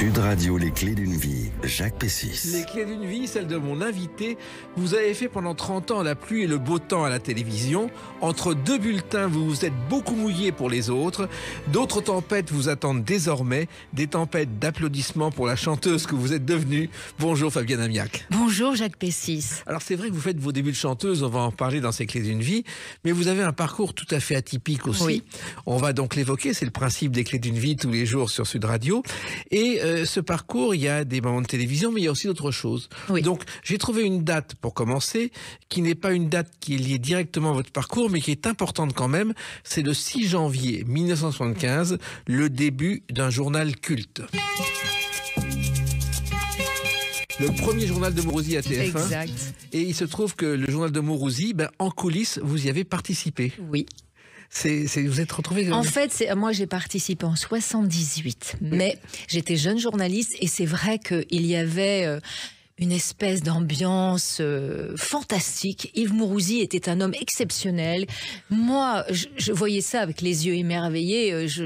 Sud Radio, les clés d'une vie, Jacques Pessis. Les clés d'une vie, celle de mon invité. Vous avez fait pendant 30 ans la pluie et le beau temps à la télévision. Entre deux bulletins, vous vous êtes beaucoup mouillé pour les autres. D'autres tempêtes vous attendent désormais. Des tempêtes d'applaudissements pour la chanteuse que vous êtes devenue. Bonjour Fabienne Amiac. Bonjour Jacques Pessis. Alors c'est vrai que vous faites vos débuts de chanteuse, on va en parler dans ces clés d'une vie. Mais vous avez un parcours tout à fait atypique aussi. Oui. On va donc l'évoquer, c'est le principe des clés d'une vie tous les jours sur Sud Radio. Et euh, euh, ce parcours, il y a des moments de télévision, mais il y a aussi d'autres choses. Donc, j'ai trouvé une date pour commencer, qui n'est pas une date qui est liée directement à votre parcours, mais qui est importante quand même. C'est le 6 janvier 1975, le début d'un journal culte. Le premier journal de Mourouzi à TF1. Exact. Et il se trouve que le journal de Mourouzi, ben, en coulisses, vous y avez participé. Oui c'est, vous êtes euh, En fait, c'est, moi j'ai participé en 78, mais j'étais jeune journaliste et c'est vrai qu'il y avait. Euh, une espèce d'ambiance euh, fantastique. Yves Mourouzi était un homme exceptionnel. Moi, je, voyais ça avec les yeux émerveillés. je,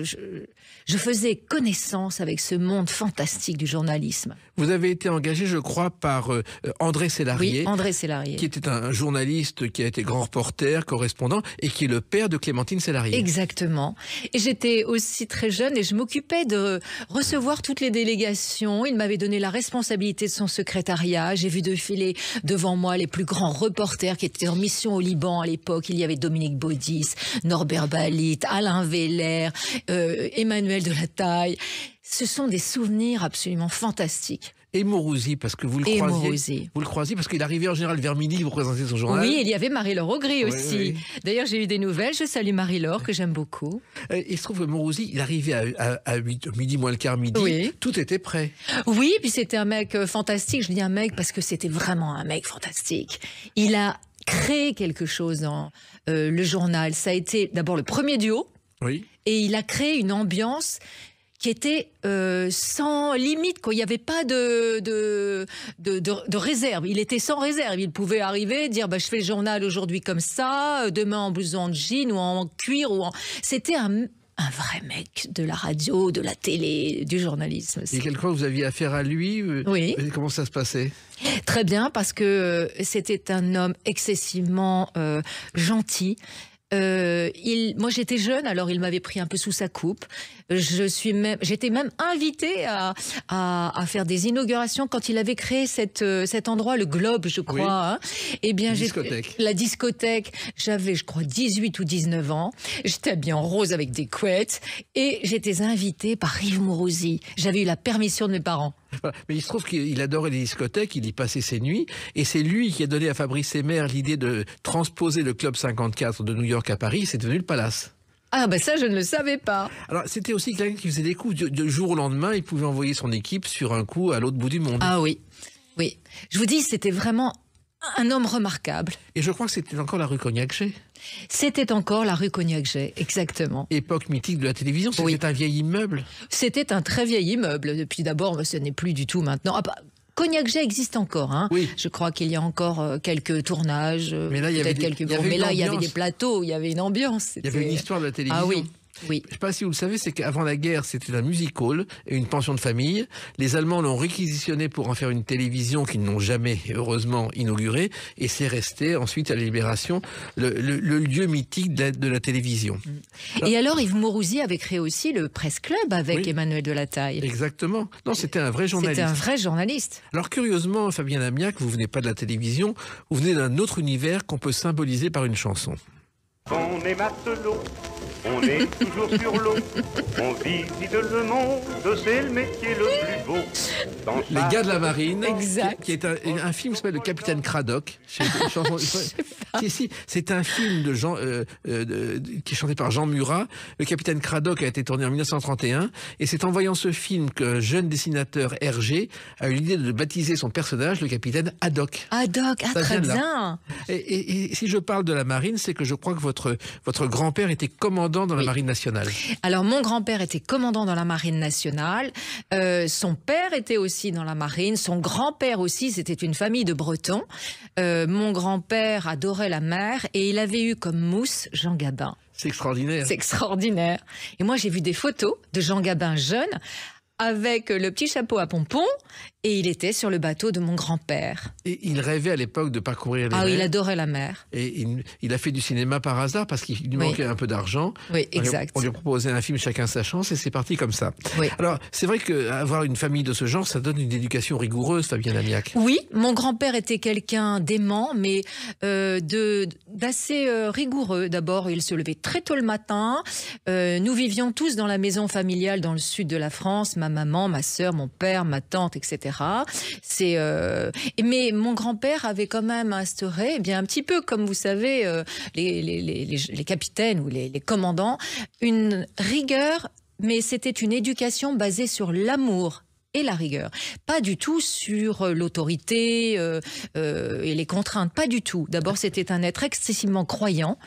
faisais connaissance avec ce monde fantastique du journalisme. Vous avez été engagé, je crois, par euh, André Sélarié. Oui, André Sélarié. Qui était un journaliste qui a été grand reporter, correspondant, et qui est le père de Clémentine Sélarié. Exactement. Et j'étais aussi très jeune et je m'occupais de recevoir toutes les délégations. Il m'avait donné la responsabilité de son secrétariat. J'ai vu défiler devant moi les plus grands reporters qui étaient en mission au Liban à l'époque. Il y avait Dominique Baudis, Norbert Balit, Alain Veller, euh, Emmanuel de la Taille. Ce sont des souvenirs absolument fantastiques. Et Mourouzi, parce que vous le croisiez. Vous le croisiez parce qu'il arrivait en général vers midi, vous présentait son journal. Oui, il y avait Marie-Laure Augry aussi. D'ailleurs, j'ai eu des nouvelles. Je salue Marie-Laure, que j'aime beaucoup. Euh, il se trouve que Mourouzi, il arrivait à, midi moins le quart, midi. Oui. Tout était prêt. Oui, puis c'était un mec euh, fantastique. Je dis un mec parce que c'était vraiment un mec fantastique. Il a créé quelque chose dans euh, le journal. Ça a été d'abord le premier duo. Oui. Et il a créé une ambiance qui était euh, sans limite, quoi. Il n'y avait pas de de, de, réserve. Il était sans réserve. Il pouvait arriver, dire bah, Je fais le journal aujourd'hui comme ça, euh, demain en blouson de jean ou en cuir. ou C'était un, vrai mec de la radio, de la télé, du journalisme. Et quelquefois, vous aviez affaire à lui. Euh, oui. Comment ça se passait Très bien, parce que c'était un homme excessivement gentil, euh, moi, j'étais jeune, alors il m'avait pris un peu sous sa coupe. Je suis j'étais même invitée à, faire des inaugurations quand il avait créé euh, cet endroit, le Globe, je crois. Hein. Eh bien, la discothèque. J'avais, je crois, 18 ou 19 ans. J'étais habillée en rose avec des couettes et j'étais invitée par Yves Mourouzi. J'avais eu la permission de mes parents. Mais il se trouve qu'il adorait les discothèques, il y passait ses nuits, et c'est lui qui a donné à Fabrice Emer l'idée de transposer le Club 54 de New York à Paris, c'est devenu le Palace. Ah ben ça je ne le savais pas. Alors c'était aussi quelqu'un qui faisait des coups. De jour au lendemain, il pouvait envoyer son équipe sur un coup à l'autre bout du monde. Ah oui, oui. Je vous dis, c'était vraiment un homme remarquable. Et je crois que c'était encore la rue cognac C'était encore la rue cognac exactement. Époque mythique de la télévision, c'était un vieil immeuble. C'était un très vieil immeuble. Depuis d'abord, ce n'est plus du tout maintenant. Ah, bah, Cognac existe encore. Hein. Je crois qu'il y a encore euh, quelques tournages, euh, mais là, il y avait Mais là, il y avait des plateaux, il y avait une ambiance. Il y avait une histoire de la télévision. Ah oui. Je ne sais pas si vous le savez, c'est qu'avant la guerre, c'était un music hall et une pension de famille. Les Allemands l'ont réquisitionné pour en faire une télévision qu'ils n'ont jamais, heureusement, inaugurée. Et c'est resté ensuite à la Libération le, lieu mythique de la, télévision. Et alors, Yves Mourouzi avait créé aussi le Presse Club avec Emmanuel Delataille. Exactement. Non, c'était un vrai journaliste. C'était un vrai journaliste. Alors, curieusement, Fabien Lamiac, vous venez pas de la télévision, vous venez d'un autre univers qu'on peut symboliser par une chanson. On est matelot on est toujours sur l'eau, on visite le monde, c'est le métier le plus beau. Les gars de la marine, Qui, est un, film qui s'appelle Le Capitaine ah, Si c'est un film euh, euh, de qui est chanté par Jean Murat. Le Capitaine Cradoc » a été tourné en 1931 et c'est en voyant ce film que jeune dessinateur Hergé a eu l'idée de baptiser son personnage le Capitaine Haddock. Haddock, ah, très bien. Et, et, si je parle de la marine, c'est que je crois que votre votre grand-père était commandant dans la marine nationale. Alors mon grand-père était commandant dans la marine nationale, euh, son père était aussi dans la marine, son grand-père aussi, c'était une famille de Bretons. Euh, mon grand-père adorait la mer et il avait eu comme mousse Jean Gabin. C'est extraordinaire. C'est extraordinaire. Et moi j'ai vu des photos de Jean Gabin jeune avec le petit chapeau à pompons et il était sur le bateau de mon grand-père. Et il rêvait à l'époque de parcourir les Ah oui, il adorait la mer. Et il, a fait du cinéma par hasard parce qu'il lui manquait un peu d'argent. Oui, exact. On lui, a proposé proposait un film chacun sa chance et c'est parti comme ça. Alors, c'est vrai qu'avoir une famille de ce genre, ça donne une éducation rigoureuse, Fabien Lamiac. Oui, mon grand-père était quelqu'un d'aimant, mais euh, d'assez euh, rigoureux. D'abord, il se levait très tôt le matin. Euh, nous vivions tous dans la maison familiale dans le sud de la France, ma maman, ma soeur, mon père, ma tante, etc. C'est euh, mais mon grand-père avait quand même instauré, eh bien un petit peu comme vous savez euh, les, capitaines ou les commandants, une rigueur, mais c'était une éducation basée sur l'amour et la rigueur. Pas du tout sur euh, l'autorité et les contraintes, pas du tout. D'abord, c'était un être excessivement croyant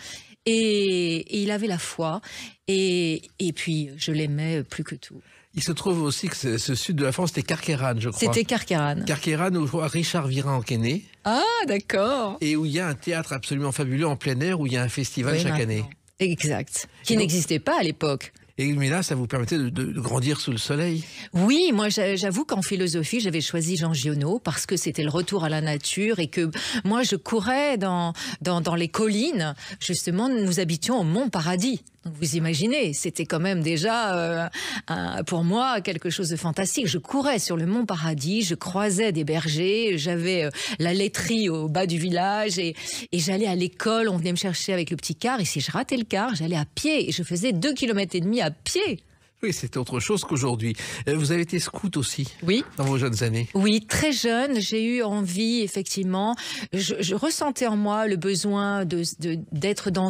et, il avait la foi. et puis, je l'aimais plus que tout. Il se trouve aussi que ce sud de la France, c'était carquéran je crois. C'était Carquéran. Carquéran, où je Richard Virin en né. Ah, d'accord. Et où il y a un théâtre absolument fabuleux en plein air, où il y a un festival chaque année. Exact. Qui n'existait pas à l'époque. Et, mais là, ça vous permettait de, grandir sous le soleil. Oui, moi, j'avoue qu'en philosophie, j'avais choisi Jean Giono parce que c'était le retour à la nature et que moi, je courais dans, dans les collines. Justement, nous habitions au Mont Paradis. Vous imaginez, c'était quand même déjà euh, pour moi quelque chose de fantastique. Je courais sur le Mont Paradis, je croisais des bergers, j'avais euh, la laiterie au bas du village et, et j'allais à l'école. On venait me chercher avec le petit car et si je ratais le car, j'allais à pied et je faisais deux kilomètres et demi à pied oui, c'est autre chose qu'aujourd'hui. Euh, vous avez été scout aussi oui. dans vos jeunes années Oui, très jeune. J'ai eu envie, effectivement. Je, ressentais en moi le besoin d'être de, d'être dans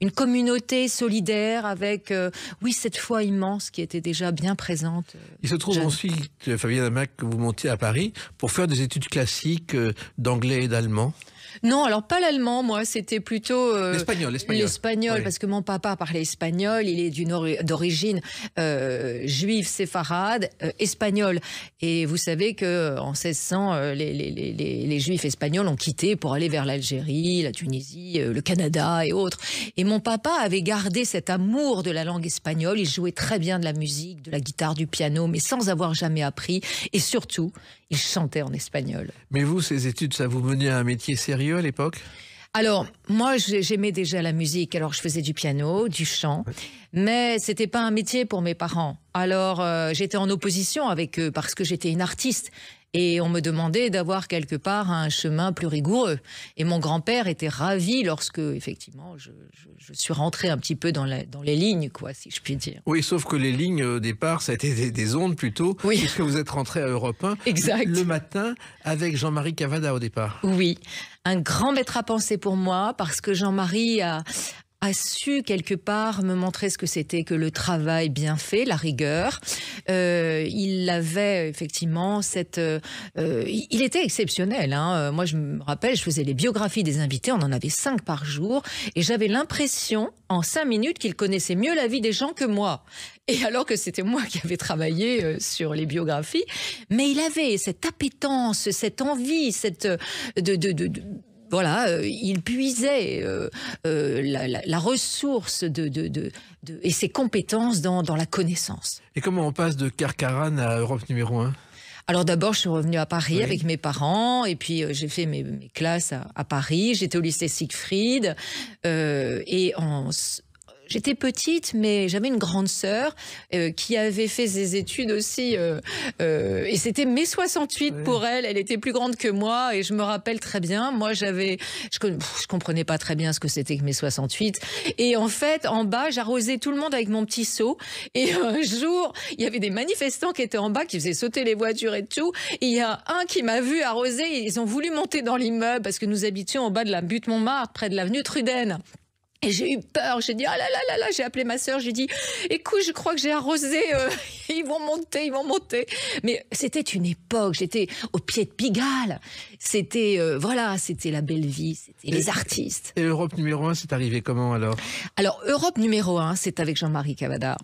une communauté solidaire avec, euh, oui, cette foi immense qui était déjà bien présente. Euh, Il se trouve ensuite, Fabienne Damac, que vous montiez à Paris pour faire des études classiques d'anglais et d'allemand non, alors pas l'allemand, moi, c'était plutôt euh, L'espagnol, l'espagnol. L'espagnol, parce que mon papa parlait espagnol, il est d'origine euh, juive séfarade, euh, espagnol. Et vous savez que en 1600, les, les, juifs espagnols ont quitté pour aller vers l'Algérie, la Tunisie, le Canada et autres. Et mon papa avait gardé cet amour de la langue espagnole. Il jouait très bien de la musique, de la guitare, du piano, mais sans avoir jamais appris. Et surtout, il chantait en espagnol. Mais vous, ces études, ça vous menait à un métier sérieux à l'époque alors, moi, j'aimais déjà la musique. Alors, je faisais du piano, du chant, mais c'était pas un métier pour mes parents. Alors, euh, j'étais en opposition avec eux parce que j'étais une artiste et on me demandait d'avoir quelque part un chemin plus rigoureux. Et mon grand-père était ravi lorsque, effectivement, je, suis rentré un petit peu dans, dans les lignes, quoi, si je puis dire. Oui, sauf que les lignes, au euh, départ, ça a été des, ondes plutôt, oui. puisque vous êtes rentré à Europe 1 exact. le matin avec Jean-Marie Cavada au départ. Oui, un grand maître à penser pour moi, parce que Jean-Marie a, a su quelque part me montrer ce que c'était que le travail bien fait, la rigueur. Euh, il avait effectivement cette. Euh, euh, il était exceptionnel. Hein. Moi, je me rappelle, je faisais les biographies des invités, on en avait cinq par jour, et j'avais l'impression, en cinq minutes, qu'il connaissait mieux la vie des gens que moi. Et alors que c'était moi qui avais travaillé sur les biographies, mais il avait cette appétence, cette envie, cette de voilà, euh, il puisait euh, euh, la, ressource de, et ses compétences dans, dans, la connaissance. Et comment on passe de Carcarane à Europe numéro 1 alors d'abord, je suis revenue à Paris avec mes parents, et puis j'ai fait mes, classes à, à Paris. J'étais au lycée Siegfried, et en j'étais petite, mais j'avais une grande sœur euh, qui avait fait ses études aussi. Euh, euh, et c'était mai 68 pour elle. Elle était plus grande que moi. Et je me rappelle très bien. Moi, j'avais. Je, je comprenais pas très bien ce que c'était que mai 68. Et en fait, en bas, j'arrosais tout le monde avec mon petit seau. Et un jour, il y avait des manifestants qui étaient en bas, qui faisaient sauter les voitures et tout. il y a un qui m'a vu arroser. Ils ont voulu monter dans l'immeuble parce que nous habitions en bas de la butte Montmartre, près de l'avenue Trudaine j'ai eu peur, j'ai dit, ah là là là là, j'ai appelé ma sœur, j'ai dit, écoute, je crois que j'ai arrosé, euh, ils vont monter, ils vont monter. Mais c'était une époque, j'étais au pied de Pigalle, c'était, euh, voilà, c'était la belle vie, c'était les artistes. Et Europe numéro 1, c'est arrivé comment alors Alors, Europe numéro 1, c'est avec Jean-Marie Cavada.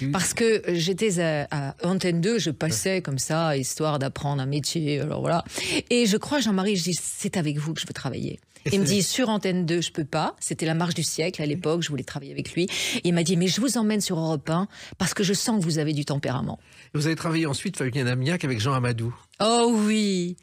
Hum. Parce que j'étais à, à, Antenne 2, je passais comme ça, histoire d'apprendre un métier, alors voilà. Et je crois, Jean-Marie, je dis, c'est avec vous que je veux travailler. Il me dit sur Antenne 2, je peux pas. C'était la marche du siècle à l'époque. Je voulais travailler avec lui. il m'a dit mais je vous emmène sur Europe 1 parce que je sens que vous avez du tempérament. Vous avez travaillé ensuite Fabien Amiac avec Jean Amadou. Oh oui.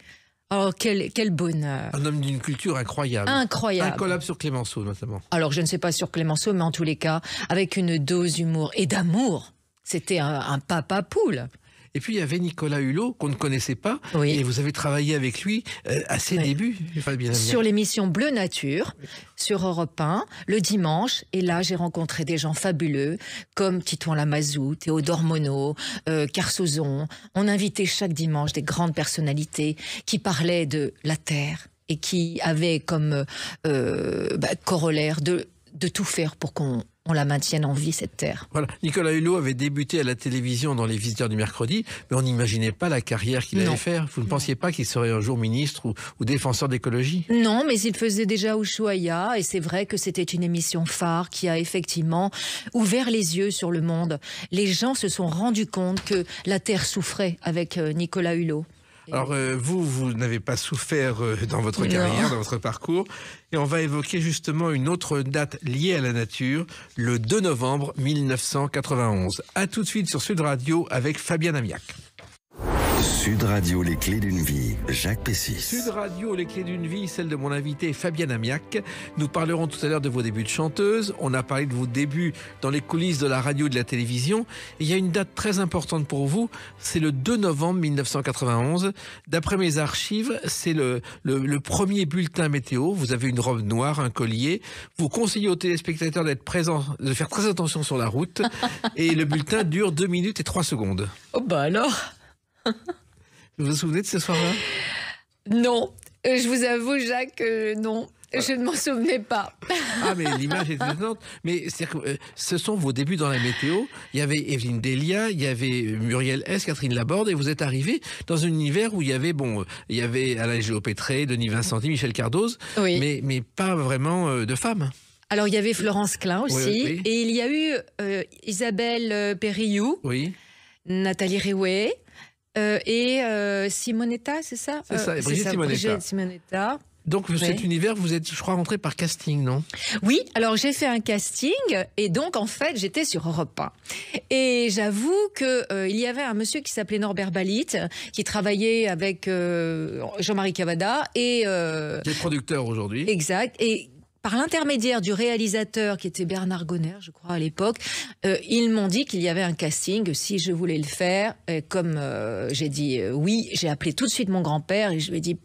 oh quel, bonheur. Un homme d'une culture incroyable. Incroyable. Un collab sur Clémenceau, notamment. Alors, je ne sais pas sur Clémenceau, mais en tous les cas, avec une dose d'humour et d'amour. C'était un, papa poule. Et puis il y avait Nicolas Hulot qu'on ne connaissait pas. Et vous avez travaillé avec lui euh, à ses débuts, Fabien. Sur l'émission Bleu Nature, sur Europe 1, le dimanche. Et là, j'ai rencontré des gens fabuleux comme Titouan Lamazou, Théodore Monod, euh, Carsozon. On invitait chaque dimanche des grandes personnalités qui parlaient de la terre et qui avaient comme euh, bah, corollaire de tout faire pour qu'on on la maintienne en vie, cette terre. Nicolas Hulot avait débuté à la télévision dans Les Visiteurs du Mercredi, mais on n'imaginait pas la carrière qu'il allait faire. Vous ne pensiez pas qu'il serait un jour ministre ou, ou défenseur d'écologie Non, mais il faisait déjà Ushuaïa, et c'est vrai que c'était une émission phare qui a effectivement ouvert les yeux sur le monde. Les gens se sont rendus compte que la terre souffrait avec euh, Nicolas Hulot. Alors euh, vous, vous n'avez pas souffert euh, dans votre carrière, dans votre parcours, et on va évoquer justement une autre date liée à la nature, le 2 novembre 1991. A tout de suite sur Sud Radio avec Fabien Amiac. Sud Radio, les clés d'une vie, Jacques Pessis. Sud Radio, les clés d'une vie, celle de mon invité Fabienne Amiac. Nous parlerons tout à l'heure de vos débuts de chanteuse. On a parlé de vos débuts dans les coulisses de la radio et de la télévision. il y a une date très importante pour vous, c'est le 2 novembre 1991. D'après mes archives, c'est le, premier bulletin météo. Vous avez une robe noire, un collier. Vous conseillez aux téléspectateurs d'être présents, de faire très attention sur la route. et le bulletin dure 2 minutes et 3 secondes. Oh bah alors vous vous souvenez de ce soir-là Non. Euh, je vous avoue, Jacques, euh, non. Je ne m'en souvenais pas. Ah, mais l'image est étonnante. Mais euh, ce sont vos débuts dans la météo. Il y avait Evelyne Delia, il y avait Muriel S, Catherine Laborde, et vous êtes arrivé dans un univers où il y avait, bon, il y avait Alain Géopétré, Denis Vincenti, Michel Cardoz, mais, mais pas vraiment de femmes. Alors, il y avait Florence Klein aussi, et il y a eu Isabelle Perriou, Nathalie Réouet, euh, et euh, Simonetta, c'est ça C'est ça, euh, Brigitte, Simonetta. Donc cet univers, vous êtes, je crois, rentré par casting, non Oui, alors j'ai fait un casting et donc en fait j'étais sur Europe 1. Et j'avoue que il y avait un monsieur qui s'appelait Norbert Balit, qui travaillait avec Jean-Marie Cavada et qui est producteur aujourd'hui. Exact. Et par l'intermédiaire du réalisateur qui était Bernard Gonner, je crois à l'époque, euh, ils m'ont dit qu'il y avait un casting si je voulais le faire. comme euh, j'ai dit euh, oui, j'ai appelé tout de suite mon grand-père et je lui ai dit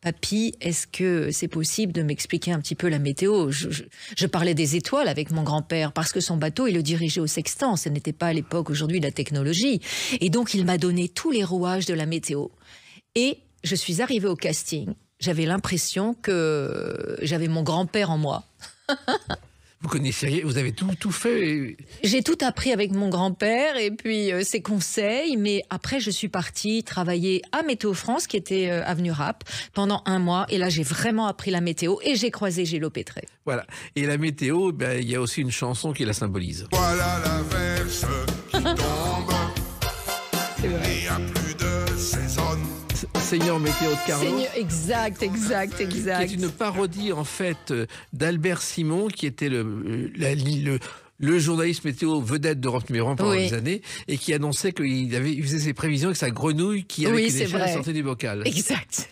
Papy, est-ce que c'est possible de m'expliquer un petit peu la météo je, parlais des étoiles avec mon grand-père parce que son bateau, il le dirigeait au sextant. Ce n'était pas à l'époque aujourd'hui la technologie. Et donc, il m'a donné tous les rouages de la météo. Et je suis arrivée au casting j'avais l'impression que j'avais mon grand-père en moi. vous connaissiez, vous avez tout, tout fait. J'ai tout appris avec mon grand-père et puis euh, ses conseils. Mais après, je suis partie travailler à Météo France, qui était euh, avenue Rap, pendant un mois. Et là, j'ai vraiment appris la météo et j'ai croisé Gélo Pétré. Voilà. Et la météo, ben, il y a aussi une chanson qui la symbolise. Voilà la verse qui Seigneur Météo de Carlos. exact, exact, exact. Qui, une parodie en fait euh, d'Albert Simon, qui était le, euh, le le journaliste météo vedette d'Europe numéro 1 pendant des années et qui annonçait qu'il avait, faisait ses prévisions avec sa grenouille qui, avait oui, une échelle, du bocal. Exact.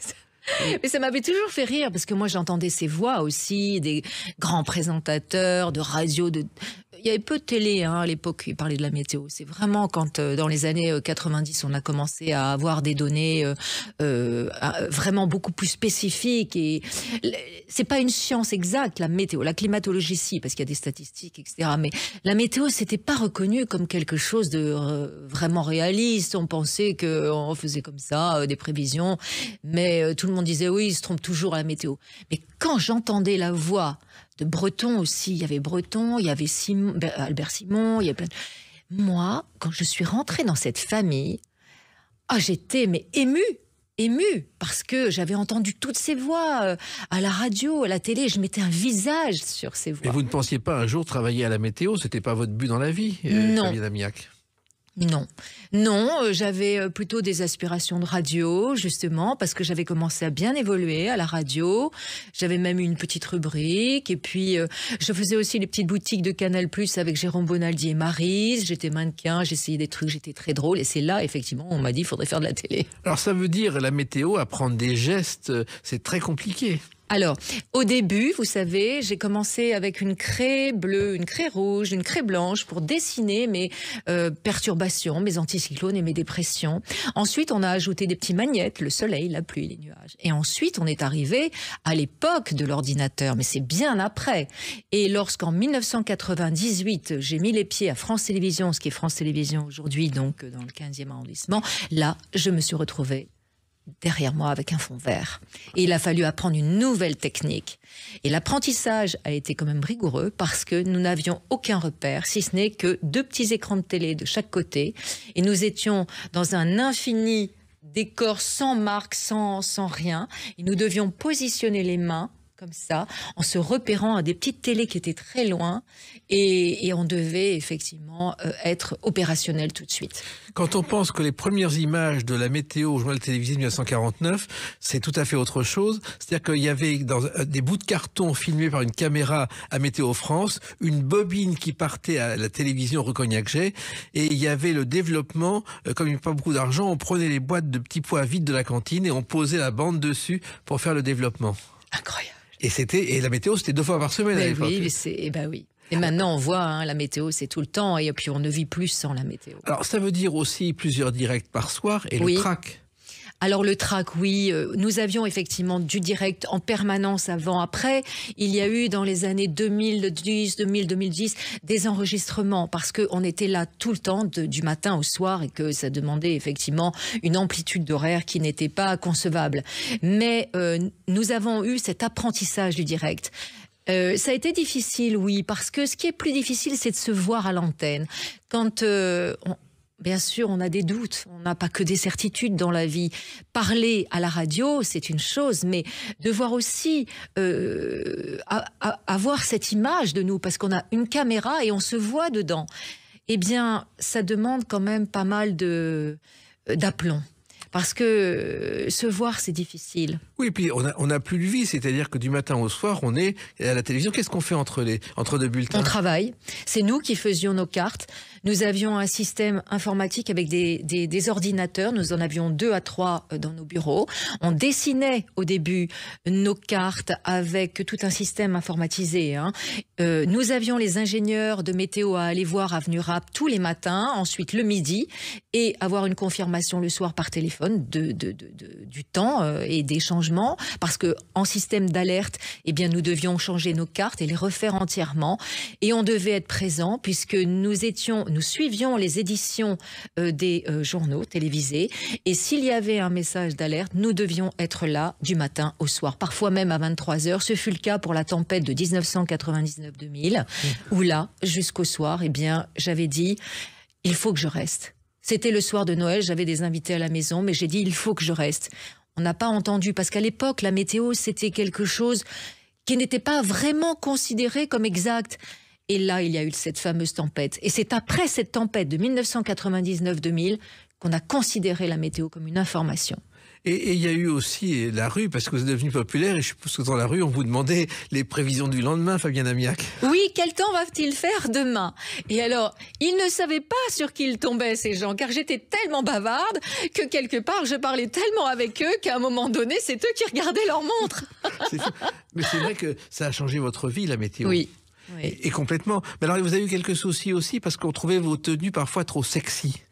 Mais ça m'avait toujours fait rire parce que moi j'entendais ces voix aussi des grands présentateurs de radio, de il y avait peu de télé hein, à l'époque qui parlait de la météo. C'est vraiment quand, euh, dans les années 90, euh, on a commencé à avoir des données euh, vraiment beaucoup plus spécifiques. Et c'est pas une science exacte, la météo. La climatologie, si, parce qu'il y a des statistiques, etc. Mais la météo, c'était pas reconnu comme quelque chose de vraiment réaliste. On pensait qu'on faisait comme ça des prévisions, mais tout le monde disait oui, il se trompe toujours à la météo. Mais quand j'entendais la voix de Breton aussi. Il y avait Breton, il y avait Simon, Albert Simon, il y avait plein Moi, quand je suis rentrée dans cette famille, ah, j'étais mais émue émue parce que j'avais entendu toutes ces voix euh, à la radio, à la télé. Je mettais un visage sur ces voix. Et vous ne pensiez pas un jour travailler à la météo C'était pas votre but dans la vie, euh, non. Damiac non, non, euh, j'avais euh, plutôt des aspirations de radio, justement, parce que j'avais commencé à bien évoluer à la radio. J'avais même eu une petite rubrique, et puis euh, je faisais aussi les petites boutiques de Canal Plus avec Jérôme Bonaldi et Marise. J'étais mannequin, j'essayais des trucs, j'étais très drôle, et c'est là, effectivement, on m'a dit, il faudrait faire de la télé. Alors ça veut dire la météo, apprendre des gestes, c'est très compliqué. Alors, au début, vous savez, j'ai commencé avec une craie bleue, une craie rouge, une craie blanche pour dessiner mes euh, perturbations, mes anticyclones et mes dépressions. Ensuite, on a ajouté des petits magnettes, le soleil, la pluie, les nuages. Et ensuite, on est arrivé à l'époque de l'ordinateur, mais c'est bien après. Et lorsqu'en 1998, j'ai mis les pieds à France Télévisions, ce qui est France Télévisions aujourd'hui, donc euh, dans le 15e arrondissement, là, je me suis retrouvée derrière moi avec un fond vert. Et il a fallu apprendre une nouvelle technique. Et l'apprentissage a été quand même rigoureux parce que nous n'avions aucun repère, si ce n'est que deux petits écrans de télé de chaque côté. Et nous étions dans un infini décor sans marque, sans, rien. Et nous devions positionner les mains comme ça, en se repérant à des petites télés qui étaient très loin, et, on devait effectivement euh, être opérationnel tout de suite. Quand on pense que les premières images de la météo au journal télévisé de 1949, c'est tout à fait autre chose. C'est-à-dire qu'il y avait dans euh, des bouts de carton filmés par une caméra à Météo France, une bobine qui partait à la télévision recognac jay et il y avait le développement, euh, comme il n'y avait pas beaucoup d'argent, on prenait les boîtes de petits pois vides de la cantine et on posait la bande dessus pour faire le développement. Incroyable. Et c'était et la météo, c'était deux fois par semaine. Ben eh ben oui, Et maintenant, on voit, hein, la météo, c'est tout le temps, et puis on ne vit plus sans la météo. Alors, ça veut dire aussi plusieurs directs par soir et le trac. Alors le track, oui, euh, nous avions effectivement du direct en permanence avant, après. Il y a eu dans les années 2010, 2000, 2010 des enregistrements parce qu'on était là tout le temps du matin au soir et que ça demandait effectivement une amplitude d'horaire qui n'était pas concevable. Mais euh, nous avons eu cet apprentissage du direct. Euh, ça a été difficile, oui, parce que ce qui est plus difficile, c'est de se voir à l'antenne. Quand on, Bien sûr, on a des doutes, on n'a pas que des certitudes dans la vie. Parler à la radio, c'est une chose, mais devoir aussi euh, avoir cette image de nous, parce qu'on a une caméra et on se voit dedans, eh bien, ça demande quand même pas mal d'aplomb. Parce que euh, se voir, c'est difficile. Oui, et puis on n'a plus de vie, c'est-à-dire que du matin au soir, on est à la télévision. Qu'est-ce qu'on fait entre, les, entre deux bulletins On travaille. C'est nous qui faisions nos cartes. Nous avions un système informatique avec des, des, des, ordinateurs. Nous en avions deux à trois euh, dans nos bureaux. On dessinait au début nos cartes avec tout un système informatisé. Hein. Euh, nous avions les ingénieurs de météo à aller voir Avenue Rap tous les matins, ensuite le midi, et avoir une confirmation le soir par téléphone de, de, de, du temps euh, et des changements, parce que en système d'alerte, eh bien nous devions changer nos cartes et les refaire entièrement, et on devait être présent puisque nous étions nous suivions les éditions euh, des euh, journaux télévisés. Et s'il y avait un message d'alerte, nous devions être là du matin au soir, parfois même à 23h. Ce fut le cas pour la tempête de 1999-2000, mm. où là, jusqu'au soir, eh bien, j'avais dit, il faut que je reste. C'était le soir de Noël, j'avais des invités à la maison, mais j'ai dit, il faut que je reste. On n'a pas entendu, parce qu'à l'époque, la météo, c'était quelque chose qui n'était pas vraiment considéré comme exact. Et là, il y a eu cette fameuse tempête. Et c'est après cette tempête de 1999-2000 qu'on a considéré la météo comme une information. Et il y a eu aussi la rue, parce que vous êtes devenu populaire, et je suppose que dans la rue, on vous demandait les prévisions du lendemain, Fabien Amiac. Oui, quel temps va-t-il faire demain Et alors, ils ne savaient pas sur qui ils tombaient, ces gens, car j'étais tellement bavarde que quelque part, je parlais tellement avec eux qu'à un moment donné, c'est eux qui regardaient leur montre. Mais c'est vrai que ça a changé votre vie, la météo. Oui, et, complètement. Mais alors, vous avez eu quelques soucis aussi parce qu'on trouvait vos tenues parfois trop sexy.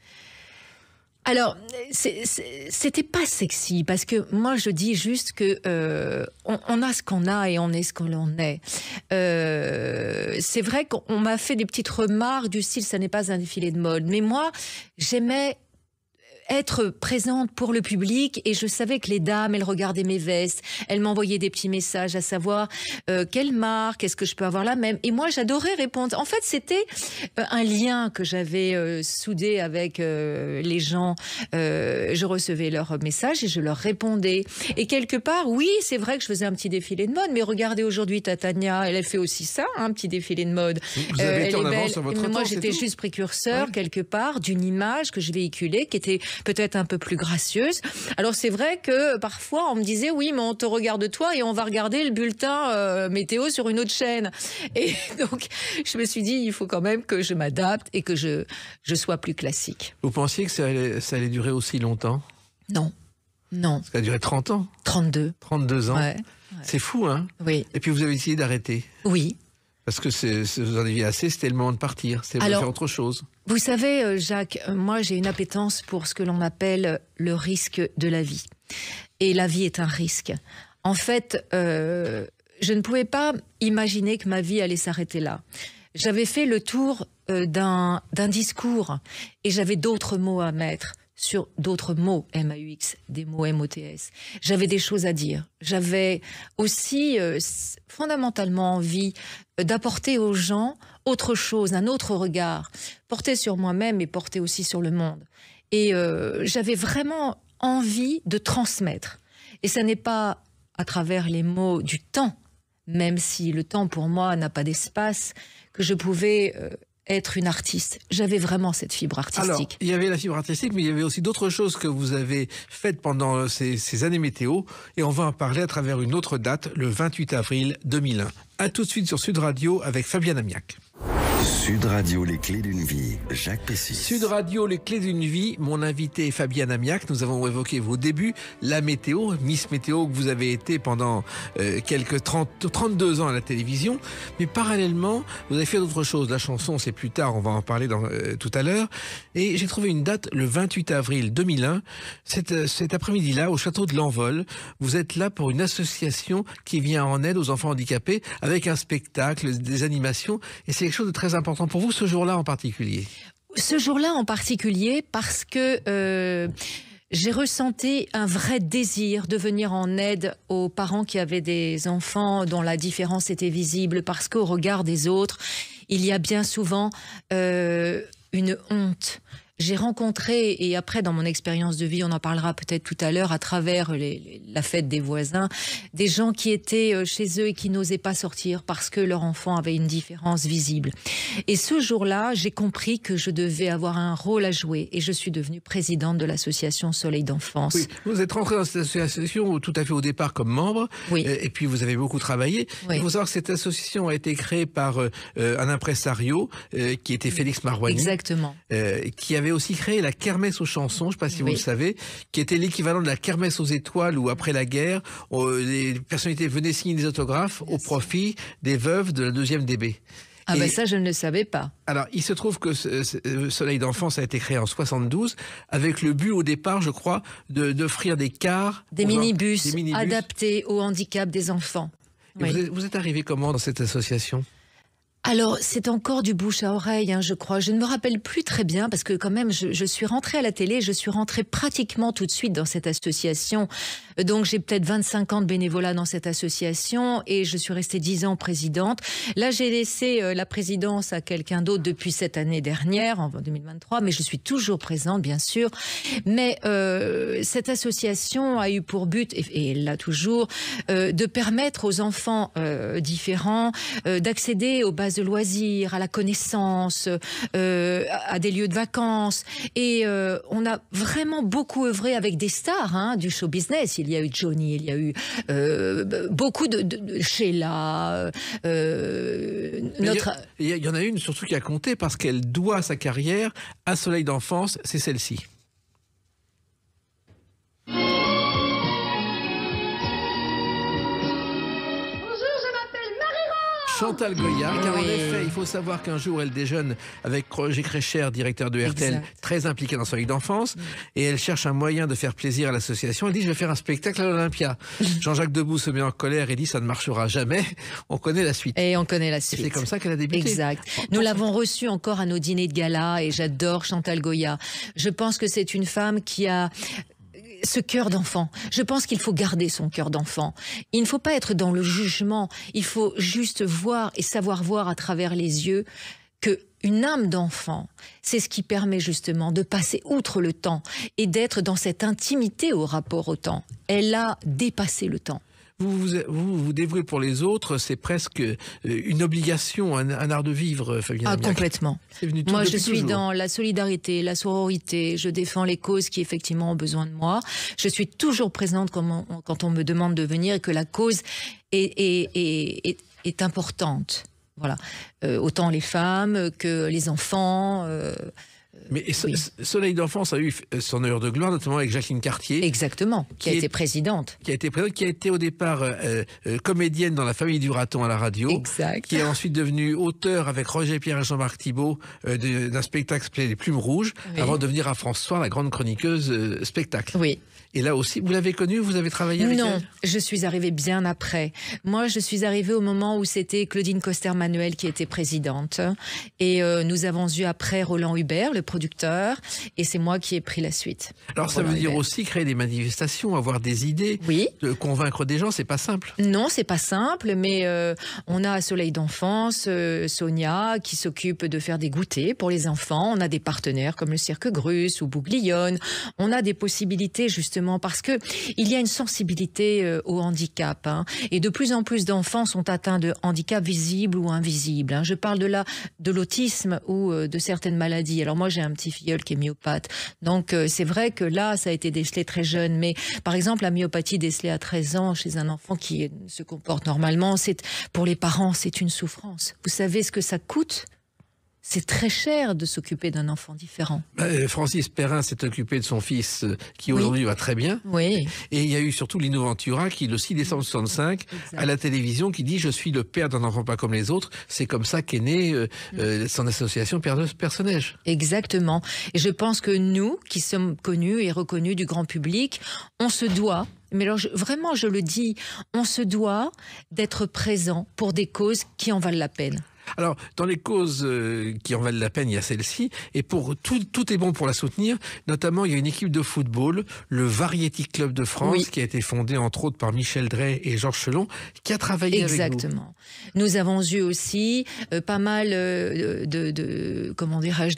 Alors, c'était pas sexy parce que moi je dis juste que euh, on, a ce qu'on a et on est ce qu'on en est. Euh, c'est vrai qu'on m'a fait des petites remarques du style ça n'est pas un défilé de mode, mais moi j'aimais être présente pour le public et je savais que les dames, elles regardaient mes vestes, elles m'envoyaient des petits messages à savoir euh, quelle marque, est-ce que je peux avoir la même. Et moi, j'adorais répondre. En fait, c'était euh, un lien que j'avais euh, soudé avec les gens. je recevais leurs messages et je leur répondais. Et quelque part, oui, c'est vrai que je faisais un petit défilé de mode, mais regardez aujourd'hui Tatania, elle, fait aussi ça, hein, un petit défilé de mode. Vous avez été en avance sur votre mais Moi, j'étais juste précurseur quelque part d'une image que je véhiculais qui était peut-être un peu plus gracieuse. Alors c'est vrai que parfois on me disait oui mais on te regarde toi et on va regarder le bulletin euh, météo sur une autre chaîne. Et donc je me suis dit il faut quand même que je m'adapte et que je, je sois plus classique. Vous pensiez que ça allait, durer aussi longtemps Non. Non. Ça a duré 30 ans 32. 32 ans. C'est fou, hein Oui. Et puis vous avez essayé d'arrêter Oui. Parce que si vous en aviez assez, c'était le moment de partir, c'était de faire autre chose. Vous savez, euh, Jacques, euh, moi j'ai une appétence pour ce que l'on appelle euh, le risque de la vie. Et la vie est un risque. En fait, je ne pouvais pas imaginer que ma vie allait s'arrêter là. J'avais fait le tour d'un discours et j'avais d'autres mots à mettre sur d'autres mots MAUX, des mots MOTS. J'avais des choses à dire. J'avais aussi euh, fondamentalement envie euh, d'apporter aux gens autre chose, un autre regard, porté sur moi-même et porté aussi sur le monde. Et euh, j'avais vraiment envie de transmettre. Et ce n'est pas à travers les mots du temps, même si le temps pour moi n'a pas d'espace, que je pouvais être une artiste. J'avais vraiment cette fibre artistique. Alors, il y avait la fibre artistique, mais il y avait aussi d'autres choses que vous avez faites pendant euh, ces, années météo. Et on va en parler à travers une autre date, le 28 avril 2001. À tout de suite sur Sud Radio avec Fabien Amiac. Sud Radio, les clés d'une vie, Jacques Pessis. Sud Radio, les clés d'une vie, mon invité est Fabienne Amiac. Nous avons évoqué vos débuts, la météo, Miss Météo que vous avez été pendant euh, quelques 30, 32 ans à la télévision. Mais parallèlement, vous avez fait d'autres choses. La chanson, c'est plus tard, on va en parler euh, tout à l'heure. Et j'ai trouvé une date, le 28 avril 2001. Cet, euh, cet après-midi-là, au château de l'Envol, vous êtes là pour une association qui vient en aide aux enfants handicapés avec un spectacle, des animations. Et c'est quelque chose de très important pour vous ce jour-là en particulier Ce jour-là en particulier parce que... Euh, j'ai ressenti un vrai désir de venir en aide aux parents qui avaient des enfants dont la différence était visible parce qu'au regard des autres, il y a bien souvent euh, une honte, j'ai rencontré, et après dans mon expérience de vie, on en parlera peut-être tout à l'heure, à travers les, la fête des voisins, des gens qui étaient euh, chez eux et qui n'osaient pas sortir parce que leur enfant avait une différence visible. Et ce jour-là, j'ai compris que je devais avoir un rôle à jouer et je suis devenue présidente de l'association Soleil d'enfance. vous êtes rentrée dans cette association tout à fait au départ comme membre, euh, et puis vous avez beaucoup travaillé. Il faut savoir que cette association a été créée par euh, un impresario qui était Félix Marouani. Exactement. qui avait aussi créé la kermesse aux chansons, je ne sais pas si vous le savez, qui était l'équivalent de la kermesse aux étoiles où après la guerre, euh, les personnalités venaient signer des autographes au profit des veuves de la deuxième DB. Ah ben ça, je ne le savais pas. Alors, il se trouve que ce, euh, Soleil d'enfance a été créé en 72 avec le but au départ, je crois, d'offrir des cars. Des minibus, adaptés au handicap des enfants. vous êtes arrivé comment dans cette association alors, c'est encore du bouche à oreille, hein, je crois. Je ne me rappelle plus très bien parce que quand même, je, je suis rentrée à la télé, je suis rentrée pratiquement tout de suite dans cette association donc j'ai peut-être 25 ans de bénévolat dans cette association et je suis restée 10 ans présidente. Là, j'ai laissé euh, la présidence à quelqu'un d'autre depuis cette année dernière, en 2023, mais je suis toujours présente, bien sûr. Mais euh, cette association a eu pour but, et, elle l'a toujours, euh, de permettre aux enfants différents d'accéder aux bases de loisirs, à la connaissance, à des lieux de vacances. Et on a vraiment beaucoup œuvré avec des stars hein, du show business. Il il y a eu Johnny, il y a eu euh, beaucoup de, Sheila. Euh, il y, y, en a une surtout qui a compté parce qu'elle doit sa carrière à Soleil d'enfance, c'est celle-ci. Chantal Goya, car en effet, il faut savoir qu'un jour, elle déjeune avec Roger Crécher, directeur de RTL, très impliqué dans son vie d'enfance, et elle cherche un moyen de faire plaisir à l'association. Elle dit, je vais faire un spectacle à l'Olympia. Jean-Jacques Debout se met en colère et dit, ça ne marchera jamais. On connaît la suite. Et on connaît la suite. C'est comme ça qu'elle a débuté. Exact. Nous l'avons reçue encore à nos dîners de gala, et j'adore Chantal Goya. Je pense que c'est une femme qui a ce cœur d'enfant. Je pense qu'il faut garder son cœur d'enfant. Il ne faut pas être dans le jugement. Il faut juste voir et savoir voir à travers les yeux que une âme d'enfant, c'est ce qui permet justement de passer outre le temps et d'être dans cette intimité au rapport au temps. Elle a dépassé le temps vous vous, vous, pour les autres, c'est presque euh, une obligation, un, art de vivre, euh, Fabienne. Ah, complètement. moi, je suis dans la solidarité, la sororité, je défends les causes qui effectivement ont besoin de moi. Je suis toujours présente quand on, quand on me demande de venir et que la cause est, est, importante. Voilà. Euh, autant les femmes que les enfants. Euh, Mais Soleil d'enfance a eu euh, son heure de gloire, notamment avec Jacqueline Cartier. Exactement, qui, a été présidente. Qui a été qui a été au départ euh, comédienne dans La famille du raton à la radio. Qui est ensuite devenue auteur avec Roger Pierre et Jean-Marc Thibault d'un spectacle appelé Les Plumes Rouges, avant de devenir à François la grande chroniqueuse spectacle. Oui. Et là aussi, vous l'avez connue, vous avez travaillé avec Non, je suis arrivée bien après. Moi, je suis arrivée au moment où c'était Claudine Coster-Manuel qui était présidente. Et euh, nous avons eu après Roland Hubert, le producteur. Et c'est moi qui ai pris la suite. Alors, ça veut dire aussi créer des manifestations, avoir des idées. Oui. convaincre des gens, c'est pas simple. Non, c'est pas simple, mais euh, on a Soleil d'enfance, euh, Sonia, qui s'occupe de faire des goûters pour les enfants. On a des partenaires comme le Cirque Grus ou Bouglione. On a des possibilités, justement parce que il y a une sensibilité euh, au handicap hein. et de plus en plus d'enfants sont atteints de handicap visible ou invisible. Hein. Je parle de l'autisme ou euh, de certaines maladies. Alors moi j'ai un petit filleul qui est myopathe, donc euh, c'est vrai que là ça a été décelé très jeune. Mais par exemple la myopathie décelée à 13 ans chez un enfant qui se comporte normalement, c'est pour les parents c'est une souffrance. Vous savez ce que ça coûte c'est très cher de s'occuper d'un enfant différent. Bah, Francis Perrin s'est occupé de son fils euh, qui aujourd'hui va très bien. Oui. Et il y a eu surtout Lino Ventura qui, le 6 décembre 65, à la télévision, qui dit Je suis le père d'un enfant pas comme les autres. C'est comme ça qu'est née euh, mm. euh, son association Père de personnage. Exactement. Et je pense que nous, qui sommes connus et reconnus du grand public, on se doit mais alors, vraiment, je le dis, on se doit d'être présent pour des causes qui en valent la peine. Alors, dans les causes euh, qui en valent la peine, il y a celle-ci. Et pour tout, tout est bon pour la soutenir. Notamment, il y a une équipe de football, le Variety Club de France, qui a été fondée entre autres par Michel Drey et Georges Chelon, qui a travaillé Exactement. avec nous. Nous avons eu aussi euh, pas mal euh, de, comment dirais-je,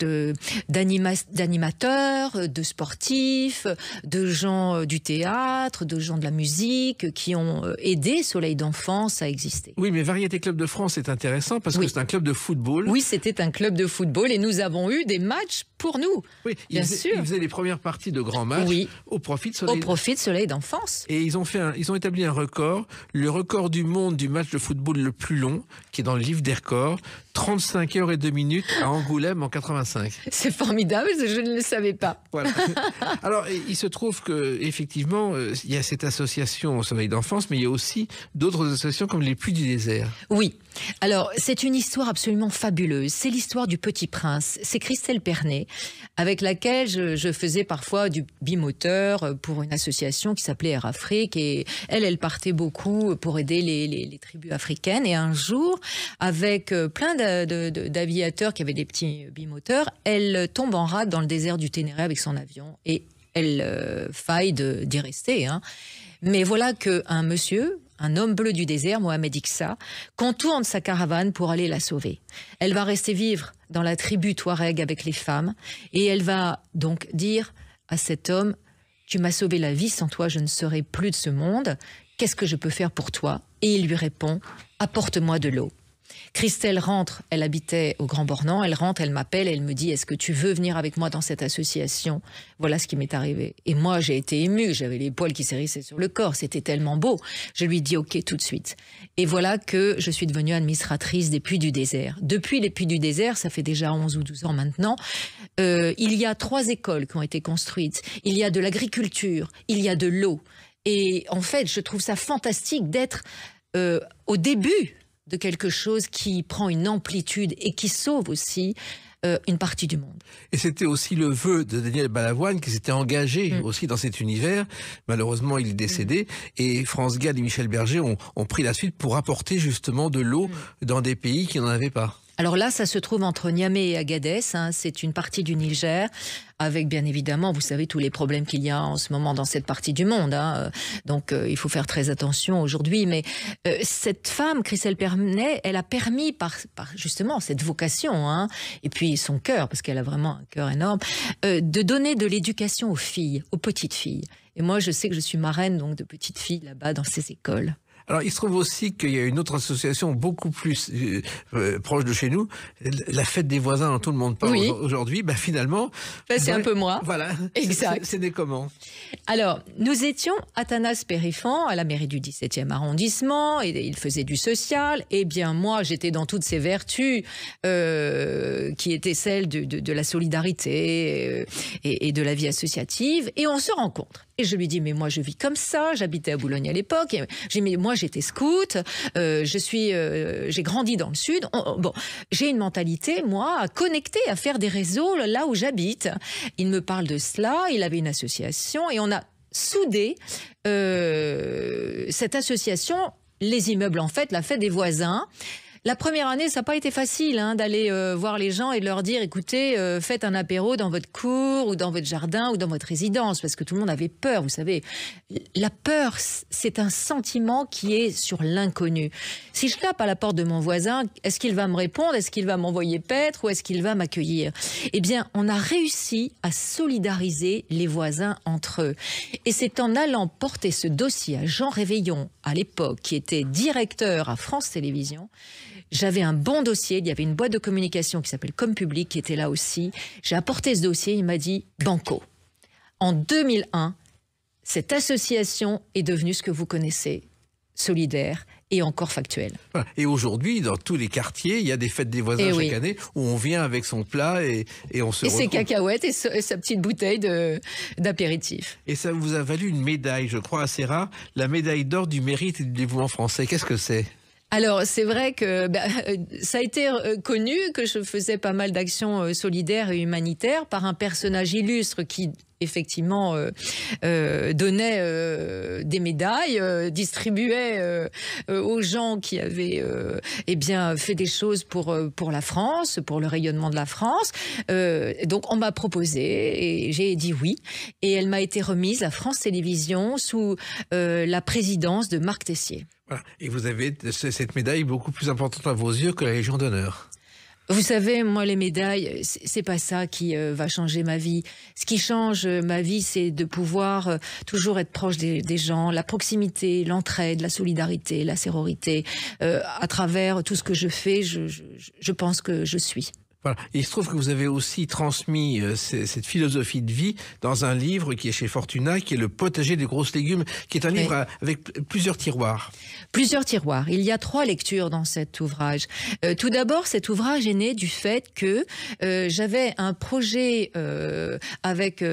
d'animateurs, de sportifs, de gens du théâtre, de gens de la musique, qui ont aidé Soleil d'enfance à exister. Oui, mais Variety Club de France est intéressant parce que un club de football. Oui, c'était un club de football et nous avons eu des matchs pour nous. Oui, bien sûr. Ils faisaient les premières parties de grands matchs au profit de Soleil. Au profit de Soleil d'enfance. Et ils ont fait, ils ont établi un record, le record du monde du match de football le plus long, qui est dans le livre des records, 35 heures et 2 minutes à Angoulême en 85. C'est formidable, je ne le savais pas. Voilà. Alors, il se trouve que effectivement, euh, il y a cette association au Sommeil d'enfance, mais il y a aussi d'autres associations comme les Puits du désert. Oui. Alors, c'est une histoire absolument fabuleuse. C'est l'histoire du Petit Prince. C'est Christelle Pernet, avec laquelle je, faisais parfois du bimoteur euh, pour une association qui s'appelait Air Afrique. Et elle, elle partait beaucoup pour aider les, les tribus africaines. Et un jour, avec euh, plein d'aviateurs qui avaient des petits bimoteurs, elle tombe en rade dans le désert du Ténéré avec son avion et elle euh, faille d'y rester. Hein. Mais voilà qu'un monsieur, un homme bleu du désert, Mohamed Iksa, contourne sa caravane pour aller la sauver. Elle va rester vivre dans la tribu Touareg avec les femmes et elle va donc dire à cet homme Tu m'as sauvé la vie, sans toi je ne serai plus de ce monde, qu'est-ce que je peux faire pour toi Et il lui répond Apporte-moi de l'eau. Christelle rentre, elle habitait au Grand Bornand, elle rentre, elle m'appelle, elle me dit est-ce que tu veux venir avec moi dans cette association Voilà ce qui m'est arrivé. Et moi, j'ai été émue, j'avais les poils qui s'érissaient sur le corps, c'était tellement beau. Je lui dis ok tout de suite. Et voilà que je suis devenue administratrice des Puits du Désert. Depuis les Puits du Désert, ça fait déjà 11 ou 12 ans maintenant, euh, il y a trois écoles qui ont été construites, il y a de l'agriculture, il y a de l'eau. Et en fait, je trouve ça fantastique d'être euh, au début de quelque chose qui prend une amplitude et qui sauve aussi euh, une partie du monde. Et c'était aussi le vœu de Daniel Balavoine qui s'était engagé mm. aussi dans cet univers. Malheureusement, il est décédé mm. et France Gall et Michel Berger ont, pris la suite pour apporter justement de l'eau mm. dans des pays qui n'en avaient pas. Alors là, ça se trouve entre Niamey et Agadez. Hein. c'est une partie du Niger avec bien évidemment, vous savez, tous les problèmes qu'il y a en ce moment dans cette partie du monde. Hein. Euh, donc, euh, il faut faire très attention aujourd'hui. Mais euh, cette femme, Christelle Pernet, elle a permis par, justement cette vocation, hein, et puis son cœur, parce qu'elle a vraiment un cœur énorme, de donner de l'éducation aux filles, aux petites filles. Et moi, je sais que je suis marraine donc de petites filles là-bas dans ces écoles. Alors, il se trouve aussi qu'il y a une autre association beaucoup plus euh, euh, proche de chez nous, la fête des voisins dont tout le monde parle aujourd'hui. Ben, finalement, bah, c'est bah, un peu moi. Voilà. Exact. C'est des comment Alors, nous étions Athanas périfant à la mairie du 17e arrondissement et il faisait du social. Eh bien, moi, j'étais dans toutes ces vertus euh, qui étaient celles de, la solidarité et de la vie associative. Et on se rencontre je lui dis, mais moi, je vis comme ça. J'habitais à Boulogne à l'époque. moi, j'étais scout. Euh, je suis, euh, j'ai grandi dans le sud. bon, j'ai une mentalité, moi, à connecter, à faire des réseaux là où j'habite. Il me parle de cela. Il avait une association et on a soudé euh, cette association les immeubles, en fait, la fête des voisins. La première année, ça n'a pas été facile hein, d'aller euh, voir les gens et de leur dire, écoutez, euh, faites un apéro dans votre cour ou dans votre jardin ou dans votre résidence, parce que tout le monde avait peur, vous savez. La peur, c'est un sentiment qui est sur l'inconnu. Si je tape à la porte de mon voisin, est-ce qu'il va me répondre Est-ce qu'il va m'envoyer paître ou est-ce qu'il va m'accueillir Eh bien, on a réussi à solidariser les voisins entre eux. Et c'est en allant porter ce dossier à Jean Réveillon, à l'époque, qui était directeur à France Télévisions, j'avais un bon dossier. Il y avait une boîte de communication qui s'appelle Comme Public qui était là aussi. J'ai apporté ce dossier. Il m'a dit Banco. En 2001, cette association est devenue ce que vous connaissez, solidaire et encore factuel. Et aujourd'hui, dans tous les quartiers, il y a des fêtes des voisins eh chaque année où on vient avec son plat et, on se Et ses cacahuètes et, sa petite bouteille d'apéritif. Et ça vous a valu une médaille, je crois, assez rare, la médaille d'or du mérite et du dévouement français. Qu'est-ce que c'est alors, c'est vrai que bah, euh, ça a été euh, connu que je faisais pas mal d'actions euh, solidaires et humanitaires par un personnage illustre qui effectivement euh, euh, donnait euh, des médailles, distribuait aux gens qui avaient eh bien, fait des choses pour, pour la France, pour le rayonnement de la France. donc on m'a proposé et j'ai dit oui. Et elle m'a été remise la France Télévisions sous la présidence de Marc Tessier. Et vous avez cette médaille beaucoup plus importante à vos yeux que la Légion d'honneur. Vous savez, moi, les médailles, c'est pas ça qui euh, va changer ma vie. Ce qui change euh, ma vie, c'est de pouvoir euh, toujours être proche des, gens, la proximité, l'entraide, la solidarité, la sérorité à travers tout ce que je fais, je pense que je suis il se trouve que vous avez aussi transmis euh, cette philosophie de vie dans un livre qui est chez Fortuna, qui est Le potager des grosses légumes, qui est un livre avec plusieurs tiroirs. Plusieurs tiroirs. Il y a trois lectures dans cet ouvrage. Euh, tout d'abord, cet ouvrage est né du fait que euh, j'avais un projet avec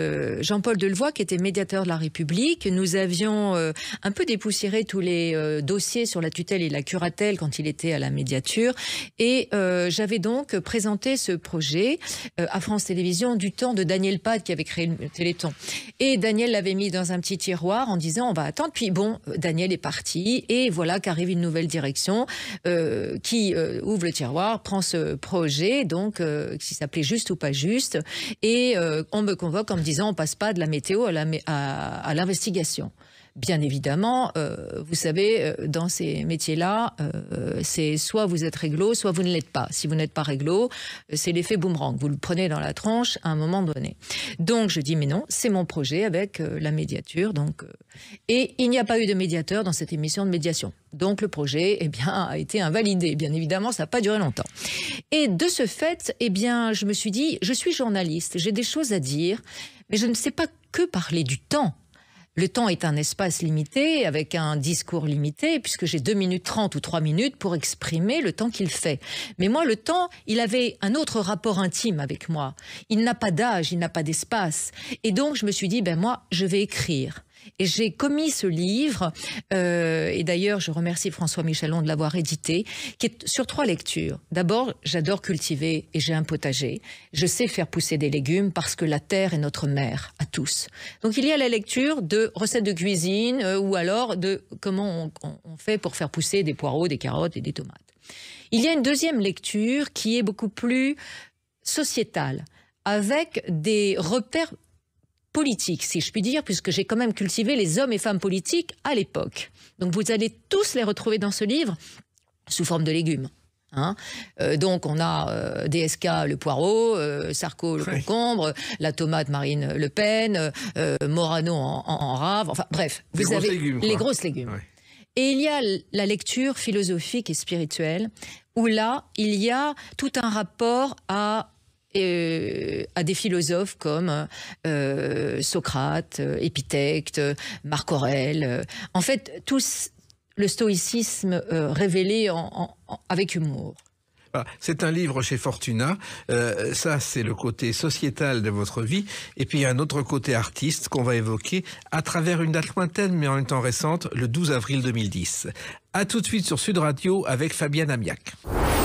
Jean-Paul Delevoye, qui était médiateur de la République. Nous avions un peu dépoussiéré tous les dossiers sur la tutelle et la curatelle quand il était à la médiature. Et j'avais donc présenté ce projet euh, à France Télévisions du temps de Daniel Pad qui avait créé le Téléthon. Et Daniel l'avait mis dans un petit tiroir en disant on va attendre. Puis bon, euh, Daniel est parti et voilà qu'arrive une nouvelle direction euh, qui ouvre le tiroir, prend ce projet donc qui s'appelait Juste ou pas juste et on me convoque en me disant on passe pas de la météo à l'investigation. Bien évidemment, euh, vous savez, euh, dans ces métiers-là, euh, c'est soit vous êtes réglo, soit vous ne l'êtes pas. Si vous n'êtes pas réglo, c'est l'effet boomerang. Vous le prenez dans la tranche à un moment donné. Donc je dis, mais non, c'est mon projet avec la médiature. Donc, et il n'y a pas eu de médiateur dans cette émission de médiation. Donc le projet eh bien, a été invalidé. Bien évidemment, ça n'a pas duré longtemps. Et de ce fait, eh bien, je me suis dit, je suis journaliste, j'ai des choses à dire, mais je ne sais pas que parler du temps. Le temps est un espace limité, avec un discours limité, puisque j'ai 2 minutes 30 ou 3 minutes pour exprimer le temps qu'il fait. Mais moi, le temps, il avait un autre rapport intime avec moi. Il n'a pas d'âge, il n'a pas d'espace. Et donc, je me suis dit, ben moi, je vais écrire. Et j'ai commis ce livre, euh, et d'ailleurs je remercie François Michelon de l'avoir édité, qui est sur trois lectures. D'abord, j'adore cultiver et j'ai un potager. Je sais faire pousser des légumes parce que la terre est notre mère à tous. Donc il y a la lecture de recettes de cuisine euh, ou alors de comment on fait pour faire pousser des poireaux, des carottes et des tomates. Il y a une deuxième lecture qui est beaucoup plus sociétale avec des repères politique, si je puis dire, puisque j'ai quand même cultivé les hommes et femmes politiques à l'époque. Donc vous allez tous les retrouver dans ce livre sous forme de légumes. Hein. Euh, donc on a euh, DSK le poireau, euh, Sarko le concombre, la tomate Marine Le Pen, Morano en, rave, enfin bref, les vous avez les grosses légumes. Et il y a la lecture philosophique et spirituelle, où là, il y a tout un rapport à euh, à des philosophes comme euh, Socrate, euh, Épithète, Marc Aurèle. En fait, tous le stoïcisme révélé en, avec humour. Ah, c'est un livre chez Fortuna. ça, c'est le côté sociétal de votre vie. Et puis, il y a un autre côté artiste qu'on va évoquer à travers une date lointaine, mais en même temps récente, le 12 avril 2010. A tout de suite sur Sud Radio avec Fabienne Amiac.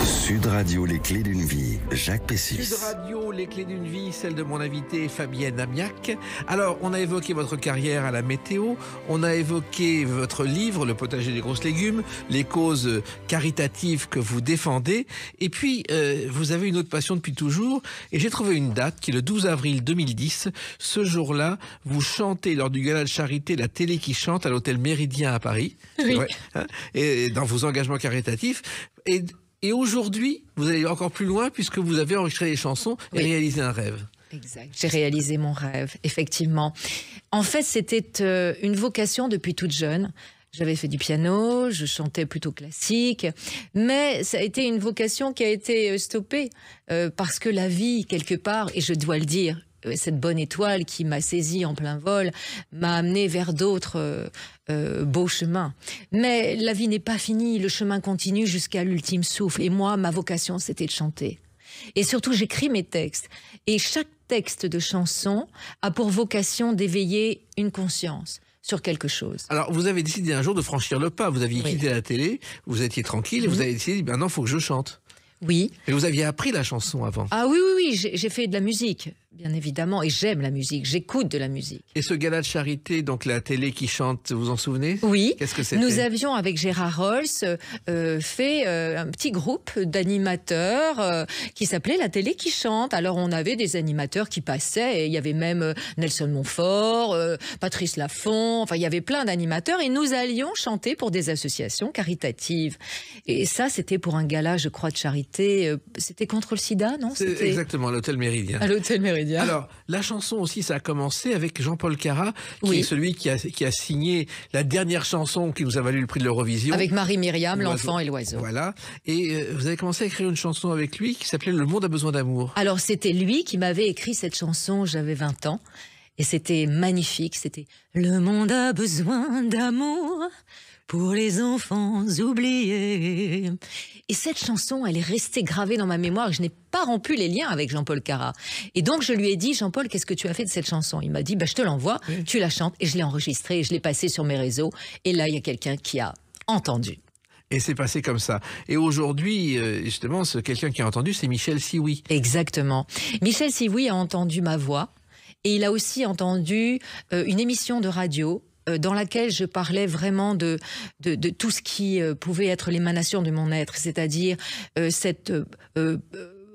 Sud Radio, les clés d'une vie, Jacques Pessis. Sud Radio, les clés d'une vie, celle de mon invité Fabienne Amiac. Alors, on a évoqué votre carrière à la météo, on a évoqué votre livre, Le potager des grosses légumes, les causes caritatives que vous défendez, et puis euh, vous avez une autre passion depuis toujours, et j'ai trouvé une date qui est le 12 avril 2010. Ce jour-là, vous chantez lors du gala de charité La télé qui chante à l'hôtel Méridien à Paris. Oui et dans vos engagements caritatifs. Et, aujourd'hui, vous allez encore plus loin puisque vous avez enregistré des chansons et réalisé un rêve. Exact. J'ai réalisé mon rêve, effectivement. En fait, c'était euh, une vocation depuis toute jeune. J'avais fait du piano, je chantais plutôt classique, mais ça a été une vocation qui a été euh, stoppée euh, parce que la vie, quelque part, et je dois le dire, cette bonne étoile qui m'a saisi en plein vol m'a amené vers d'autres euh, euh, beaux chemins. Mais la vie n'est pas finie, le chemin continue jusqu'à l'ultime souffle. Et moi, ma vocation, c'était de chanter. Et surtout, j'écris mes textes. Et chaque texte de chanson a pour vocation d'éveiller une conscience sur quelque chose. Alors, vous avez décidé un jour de franchir le pas. Vous aviez quitté la télé, vous étiez tranquille, et vous mhm. avez décidé, maintenant, il faut que je chante. Oui. Et vous aviez appris la chanson avant. Ah oui, oui, oui, j'ai fait de la musique. Bien évidemment, et j'aime la musique, j'écoute de la musique. Et ce gala de charité, donc la télé qui chante, vous vous en souvenez Oui. Qu'est-ce que Nous avions avec Gérard Rolls euh, fait euh, un petit groupe d'animateurs euh, qui s'appelait la télé qui chante. Alors on avait des animateurs qui passaient, et il y avait même Nelson Montfort, Patrice Lafont. enfin il y avait plein d'animateurs, et nous allions chanter pour des associations caritatives. Et ça, c'était pour un gala, je crois, de charité. C'était contre le sida, non Exactement, à l'hôtel Méridien. À l'hôtel Méridien. Alors, la chanson aussi, ça a commencé avec Jean-Paul Carat, qui est celui qui a, signé la dernière chanson qui nous a valu le prix de l'Eurovision. Avec Marie Myriam, l'enfant et l'oiseau. Voilà. Et euh, vous avez commencé à écrire une chanson avec lui qui s'appelait Le monde a besoin d'amour. Alors, c'était lui qui m'avait écrit cette chanson, j'avais 20 ans. Et c'était magnifique, c'était Le monde a besoin d'amour pour les enfants oubliés. Et cette chanson, elle est restée gravée dans ma mémoire je n'ai pas rompu les liens avec Jean-Paul Cara. Et donc je lui ai dit, Jean-Paul, qu'est-ce que tu as fait de cette chanson Il m'a dit, bah, je te l'envoie, tu la chantes et je l'ai enregistrée et je l'ai passée sur mes réseaux. Et là, il y a quelqu'un qui a entendu. Et c'est passé comme ça. Et aujourd'hui, euh, justement, ce quelqu'un qui a entendu, c'est Michel Sioui. Exactement. Michel Sioui a entendu ma voix. Et il a aussi entendu euh, une émission de radio euh, dans laquelle je parlais vraiment de, tout ce qui euh, pouvait être l'émanation de mon être, c'est-à-dire euh, cette,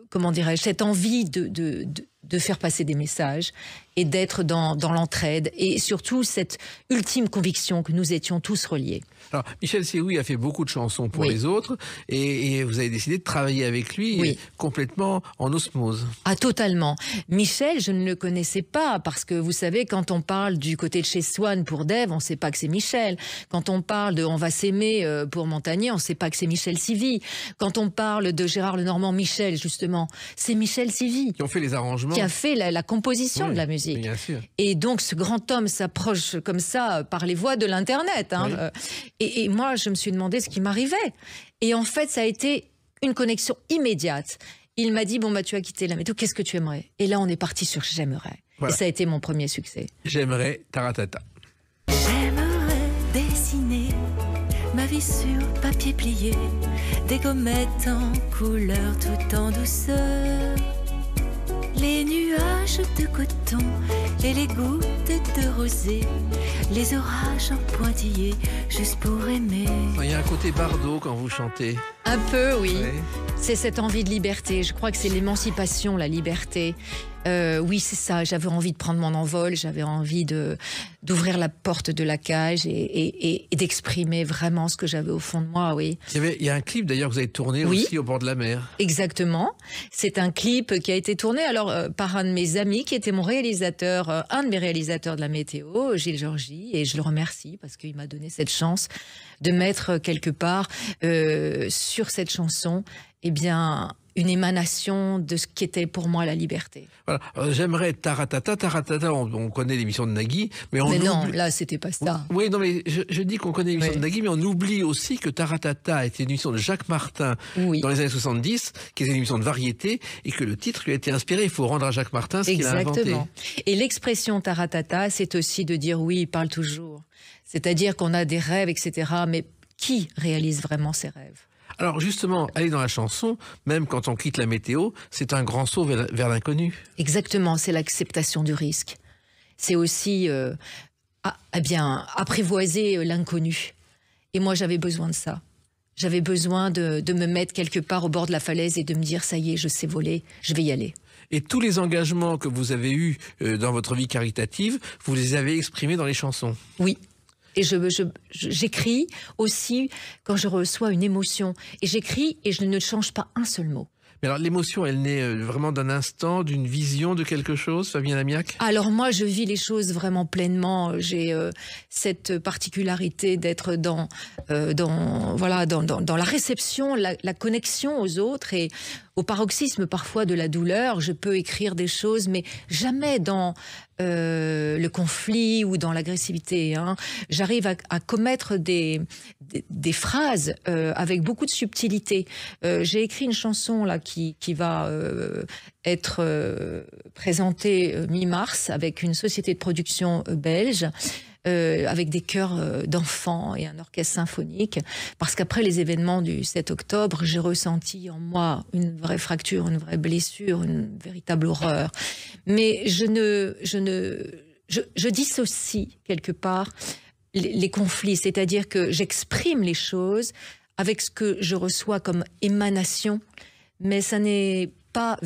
comment dirais cette envie de, de faire passer des messages et d'être dans, dans l'entraide et surtout cette ultime conviction que nous étions tous reliés. Alors, Michel Sioui a fait beaucoup de chansons pour les autres et, vous avez décidé de travailler avec lui complètement en osmose. Ah, totalement. Michel, je ne le connaissais pas parce que vous savez, quand on parle du côté de chez Swann pour Dave, on ne sait pas que c'est Michel. Quand on parle de On va s'aimer euh, pour Montagnier, on ne sait pas que c'est Michel Sivi. Quand on parle de Gérard Lenormand, Michel, justement, c'est Michel Sivi. Qui ont fait les arrangements. Qui a fait la, composition de la musique. Bien sûr. Et donc ce grand homme s'approche comme ça euh, par les voies de l'Internet. Hein, euh, et, moi, je me suis demandé ce qui m'arrivait. Et en fait, ça a été une connexion immédiate. Il m'a dit, bon, bah, tu as quitté la méthode, qu'est-ce que tu aimerais Et là, on est parti sur J'aimerais. Et ça a été mon premier succès. J'aimerais Taratata. J'aimerais dessiner ma vie sur papier plié, des gommettes en couleur tout en douceur les nuages de coton et les gouttes de rosée, les orages en pointillés, juste pour aimer. Il y a un côté bardo quand vous chantez. Un peu, oui. C'est cette envie de liberté. Je crois que c'est l'émancipation, la liberté. Euh, oui, c'est ça. J'avais envie de prendre mon envol, j'avais envie d'ouvrir la porte de la cage et, d'exprimer vraiment ce que j'avais au fond de moi. Oui. Il y, a un clip d'ailleurs que vous avez tourné aussi au bord de la mer. Exactement. C'est un clip qui a été tourné alors euh, par un de mes amis qui était mon réalisateur, euh, un de mes réalisateurs de la météo, Gilles Georgie, et je le remercie parce qu'il m'a donné cette chance de mettre quelque part sur cette chanson, eh bien une émanation de ce qu'était pour moi la liberté. Voilà. Euh, j'aimerais taratata, taratata, on, on connaît l'émission de Nagui, mais on. non, là, c'était pas ça. Oui, non, mais je, dis qu'on connaît l'émission de Nagui, mais on oublie aussi que taratata était une émission de Jacques Martin dans les années 70, qui était une émission de variété, et que le titre lui a été inspiré. Il faut rendre à Jacques Martin ce qu'il a inventé. Exactement. Et l'expression taratata, c'est aussi de dire oui, il parle toujours. C'est-à-dire qu'on a des rêves, etc. Mais qui réalise vraiment ses rêves alors justement, aller dans la chanson, même quand on quitte la météo, c'est un grand saut vers l'inconnu. Exactement, c'est l'acceptation du risque. C'est aussi euh, ah, eh bien apprivoiser euh, l'inconnu. Et moi, j'avais besoin de ça. J'avais besoin de, de me mettre quelque part au bord de la falaise et de me dire ça y est, je sais voler, je vais y aller. Et tous les engagements que vous avez eus euh, dans votre vie caritative, vous les avez exprimés dans les chansons. Oui, et j'écris je, j'écris aussi quand je reçois une émotion. Et j'écris et je ne change pas un seul mot. Mais alors l'émotion, elle naît euh, vraiment d'un instant, d'une vision de quelque chose, Fabien Lamiac Alors moi, je vis les choses vraiment pleinement. J'ai euh, cette particularité d'être dans, euh, dans, voilà, dans, dans, dans, la réception, la, la connexion aux autres. Et au paroxysme parfois de la douleur, je peux écrire des choses, mais jamais dans euh, le conflit ou dans l'agressivité. Hein. J'arrive à, commettre des, phrases euh, avec beaucoup de subtilité. Euh, j'ai écrit une chanson là qui va être présentée mi-mars avec une société de production belge euh, avec des chœurs euh, d'enfants et un orchestre symphonique, parce qu'après les événements du 7 octobre, j'ai ressenti en moi une vraie fracture, une vraie blessure, une véritable horreur. Mais je ne, je ne, je, dissocie quelque part les, les conflits, c'est-à-dire que j'exprime les choses avec ce que je reçois comme émanation, mais ça n'est pas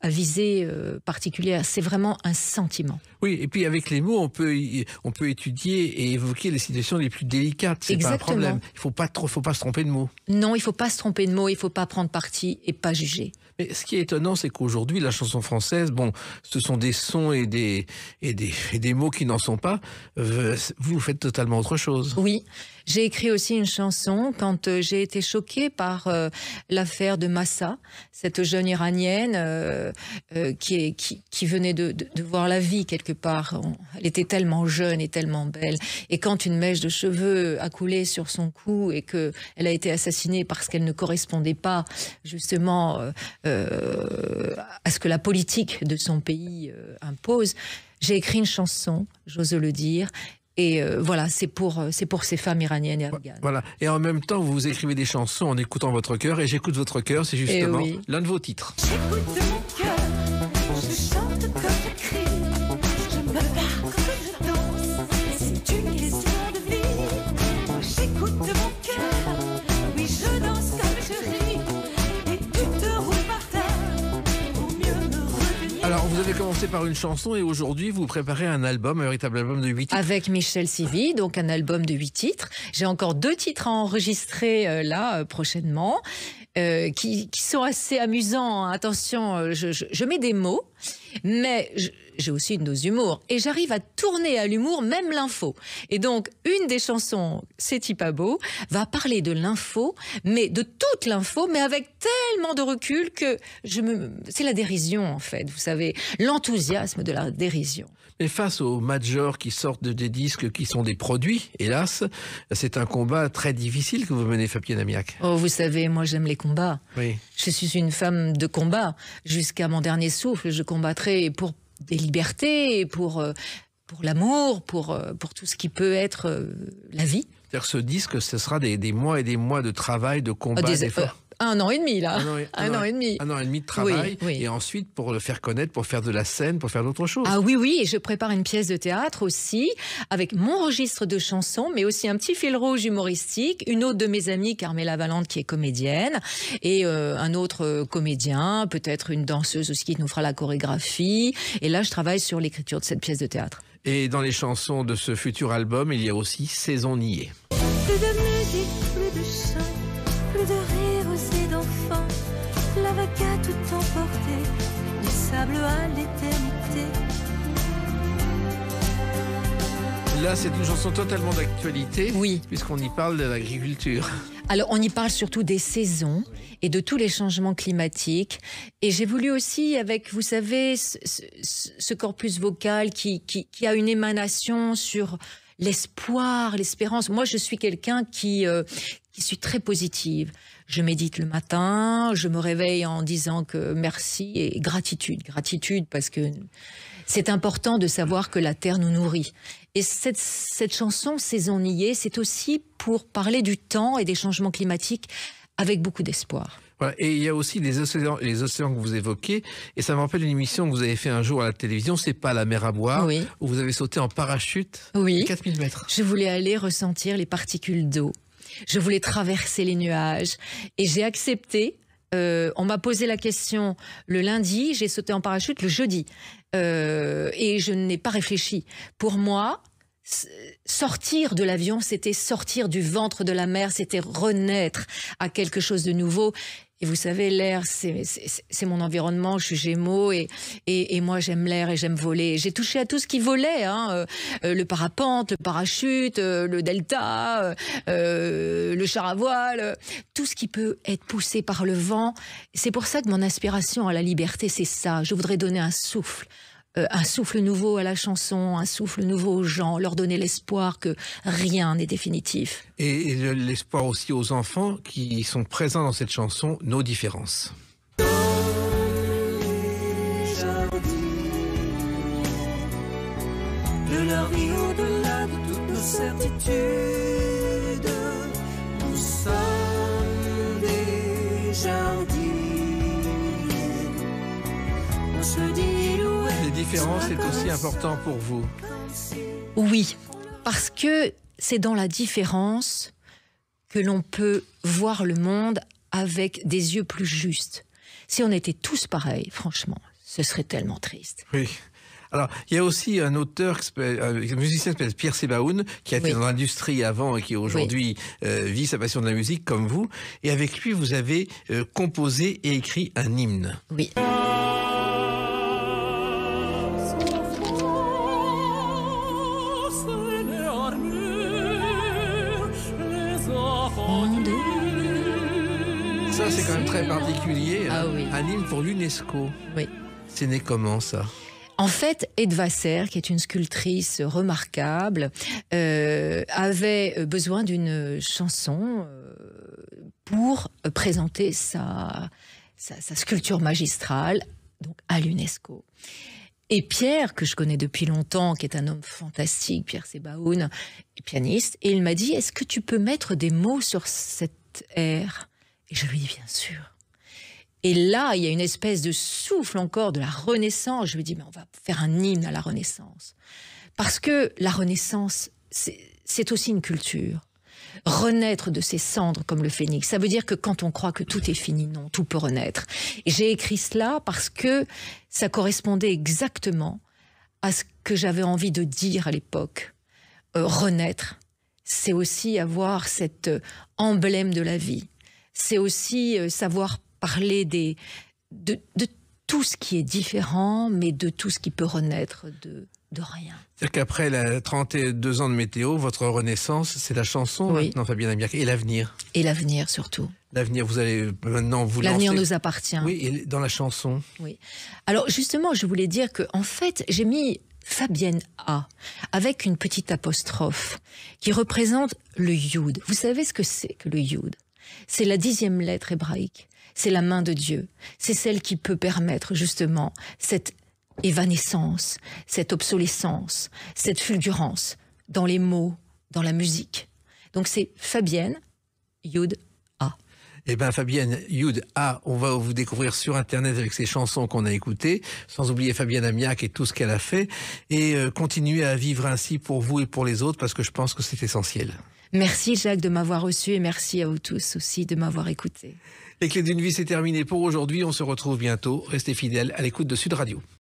à visée euh, particulière, c'est vraiment un sentiment. Oui, et puis avec les mots, on peut, on peut étudier et évoquer les situations les plus délicates. C'est pas un problème. Il faut pas trop, faut pas se tromper de mots. Non, il faut pas se tromper de mots. Il faut pas prendre parti et pas juger. Mais ce qui est étonnant, c'est qu'aujourd'hui, la chanson française, bon, ce sont des sons et des, et des, et des mots qui n'en sont pas. Euh, vous, faites totalement autre chose. Oui. J'ai écrit aussi une chanson quand euh, j'ai été choquée par euh, l'affaire de Massa, cette jeune iranienne qui, est, qui, venait de, de, de voir la vie quelque part. elle était tellement jeune et tellement belle. Et quand une mèche de cheveux a coulé sur son cou et que elle a été assassinée parce qu'elle ne correspondait pas justement euh, euh, à ce que la politique de son pays euh, impose, j'ai écrit une chanson, j'ose le dire, et voilà, c'est pour, c'est pour ces femmes iraniennes et afghanes. Voilà. Et en même temps, vous écrivez des chansons en écoutant votre cœur. Et J'écoute votre cœur, c'est eh justement l'un de vos titres. J'écoute mon cœur, je chante comme... C'est par une chanson et aujourd'hui vous préparez un album, un véritable album de 8 titres. Avec Michel Sivi, donc un album de 8 titres. J'ai encore deux titres à enregistrer euh, là euh, prochainement. Euh, qui, sont assez amusants. Hein. Attention, euh, je, mets des mots, mais j'ai aussi une dose d'humour. Et j'arrive à tourner à l'humour même l'info. Et donc, une des chansons, C'est pas beau, va parler de l'info, mais de toute l'info, mais avec tellement de recul que je me... c'est la dérision, en fait, vous savez, l'enthousiasme de la dérision. Mais face aux majors qui sortent des disques qui sont des produits, hélas, c'est un combat très difficile que vous menez, Fabienne Amiac. Oh, vous savez, moi j'aime les combats. Oui. Je suis une femme de combat. Jusqu'à mon dernier souffle, je combattrai pour des libertés, pour, euh, pour l'amour, pour, euh, pour tout ce qui peut être euh, la vie. cest ce disque, ce sera des, des, mois et des mois de travail, de oh, combat, d'efforts un an et demi là. Un an et, demi. Un an et demi de travail. Et ensuite pour le faire connaître, pour faire de la scène, pour faire d'autres choses. Ah oui, oui. je prépare une pièce de théâtre aussi avec mon registre de chansons, mais aussi un petit fil rouge humoristique. Une autre de mes amies, Carmela Valente, qui est comédienne, et euh, un autre euh, comédien, peut-être une danseuse aussi qui nous fera la chorégraphie. Et là, je travaille sur l'écriture de cette pièce de théâtre. Et dans les chansons de ce futur album, il y a aussi Saison niée. Là, c'est une chanson totalement d'actualité. Puisqu'on y parle de l'agriculture. Alors, on y parle surtout des saisons et de tous les changements climatiques. Et j'ai voulu aussi, avec, vous savez, ce, corpus vocal qui, qui, a une émanation sur l'espoir, l'espérance. Moi, je suis quelqu'un qui, euh, qui suis très positive. Je médite le matin, je me réveille en disant que merci et gratitude. Gratitude parce que c'est important de savoir que la terre nous nourrit et cette, cette chanson, Saison niée, c'est aussi pour parler du temps et des changements climatiques avec beaucoup d'espoir. Et il y a aussi les océans, les océans que vous évoquez. Et ça me rappelle une émission que vous avez fait un jour à la télévision. C'est pas la mer à boire. Où vous avez sauté en parachute. Oui. 4000 mètres. Je voulais aller ressentir les particules d'eau. Je voulais traverser les nuages. Et j'ai accepté. Euh, on m'a posé la question le lundi, j'ai sauté en parachute le jeudi. Euh, et je n'ai pas réfléchi. Pour moi, sortir de l'avion, c'était sortir du ventre de la mer, c'était renaître à quelque chose de nouveau. Et vous savez, l'air, c'est mon environnement. Je suis Gémeaux et, moi, j'aime l'air et j'aime voler. J'ai touché à tout ce qui volait hein, euh, euh, le parapente, le parachute, euh, le delta, le char à voile, tout ce qui peut être poussé par le vent. C'est pour ça que mon aspiration à la liberté, c'est ça. Je voudrais donner un souffle euh, un souffle nouveau à la chanson, un souffle nouveau aux gens, leur donner l'espoir que rien n'est définitif. Et, l'espoir aussi aux enfants qui sont présents dans cette chanson, Nos différences. leur vie au-delà toutes nos certitudes. Nous sommes jardins. On se dit différence est aussi importante pour vous Oui, parce que c'est dans la différence que l'on peut voir le monde avec des yeux plus justes. Si on était tous pareils, franchement, ce serait tellement triste. Oui. Alors, il y a aussi un auteur, euh, un musicien qui s'appelle Pierre Sebaoun, qui a été dans l'industrie avant et qui aujourd'hui euh, vit sa passion de la musique comme vous. Et avec lui, vous avez euh, composé et écrit un hymne. Oui. un pour l'UNESCO. Oui. C'est né comment ça en fait, Edvasser, qui est une sculptrice remarquable, euh, avait besoin d'une chanson euh, pour présenter sa, sculpture magistrale donc à l'UNESCO. Et Pierre, que je connais depuis longtemps, qui est un homme fantastique, Pierre Sebaoun, pianiste, et il m'a dit, est-ce que tu peux mettre des mots sur cette air Et je lui ai dit, bien sûr. Et là, il y a une espèce de souffle encore de la Renaissance. Je me dis, mais on va faire un hymne à la Renaissance. Parce que la Renaissance, c'est aussi une culture. Renaître de ses cendres comme le phénix, ça veut dire que quand on croit que tout est fini, non, tout peut renaître. J'ai écrit cela parce que ça correspondait exactement à ce que j'avais envie de dire à l'époque. Euh, renaître, c'est aussi avoir cet euh, emblème de la vie. C'est aussi euh, savoir parler de, tout ce qui est différent, mais de tout ce qui peut renaître de, rien. C'est-à-dire qu'après 32 ans de météo, votre renaissance, c'est la chanson non Fabienne Amiac, et l'avenir. Et l'avenir surtout. L'avenir, vous allez maintenant vous L'avenir nous appartient. Oui, et dans la chanson. Oui. Alors justement, je voulais dire que en fait, j'ai mis Fabienne A avec une petite apostrophe qui représente le Yud. Vous savez ce que c'est que le Yud C'est la dixième lettre hébraïque c'est la main de Dieu. C'est celle qui peut permettre justement cette évanescence, cette obsolescence, cette fulgurance dans les mots, dans la musique. Donc c'est Fabienne Yud A. Eh bien, Fabienne Youd A, on va vous découvrir sur Internet avec ces chansons qu'on a écoutées, sans oublier Fabienne Amiac et tout ce qu'elle a fait, et euh, continuer à vivre ainsi pour vous et pour les autres, parce que je pense que c'est essentiel. Merci Jacques de m'avoir reçu et merci à vous tous aussi de m'avoir écouté. Les clés d'une vie, c'est terminé pour aujourd'hui. On se retrouve bientôt. Restez fidèles à l'écoute de Sud Radio.